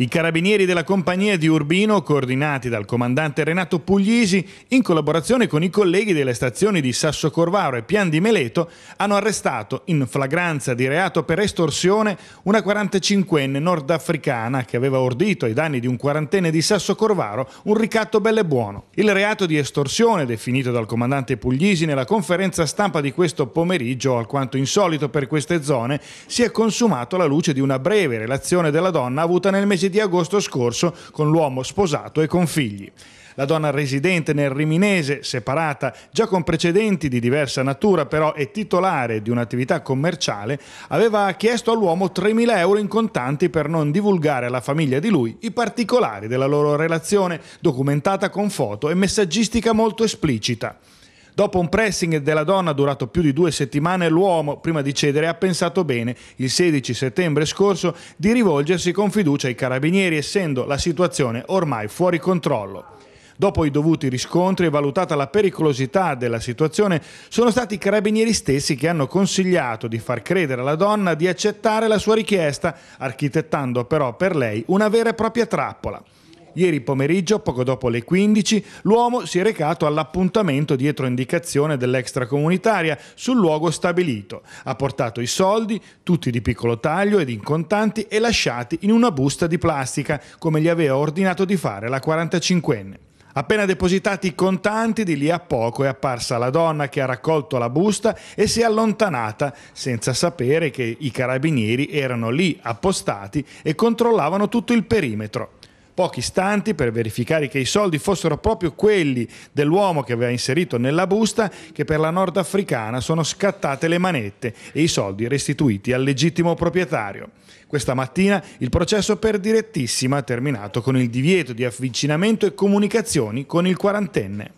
I carabinieri della compagnia di Urbino, coordinati dal comandante Renato Puglisi, in collaborazione con i colleghi delle stazioni di Sasso Corvaro e Pian di Meleto, hanno arrestato in flagranza di reato per estorsione una 45enne nordafricana che aveva ordito ai danni di un quarantenne di Sasso Corvaro un ricatto belle buono. Il reato di estorsione, definito dal comandante Puglisi nella conferenza stampa di questo pomeriggio, alquanto insolito per queste zone, si è consumato alla luce di una breve relazione della donna avuta nel mese mese di agosto scorso con l'uomo sposato e con figli. La donna residente nel Riminese, separata già con precedenti di diversa natura però e titolare di un'attività commerciale, aveva chiesto all'uomo 3.000 euro in contanti per non divulgare alla famiglia di lui i particolari della loro relazione, documentata con foto e messaggistica molto esplicita. Dopo un pressing della donna durato più di due settimane, l'uomo, prima di cedere, ha pensato bene, il 16 settembre scorso, di rivolgersi con fiducia ai carabinieri, essendo la situazione ormai fuori controllo. Dopo i dovuti riscontri e valutata la pericolosità della situazione, sono stati i carabinieri stessi che hanno consigliato di far credere alla donna di accettare la sua richiesta, architettando però per lei una vera e propria trappola. Ieri pomeriggio, poco dopo le 15, l'uomo si è recato all'appuntamento dietro indicazione dell'extracomunitaria sul luogo stabilito. Ha portato i soldi, tutti di piccolo taglio ed in contanti, e lasciati in una busta di plastica, come gli aveva ordinato di fare la 45enne. Appena depositati i contanti, di lì a poco è apparsa la donna che ha raccolto la busta e si è allontanata senza sapere che i carabinieri erano lì appostati e controllavano tutto il perimetro pochi istanti per verificare che i soldi fossero proprio quelli dell'uomo che aveva inserito nella busta che per la nordafricana sono scattate le manette e i soldi restituiti al legittimo proprietario. Questa mattina il processo per direttissima ha terminato con il divieto di avvicinamento e comunicazioni con il quarantenne.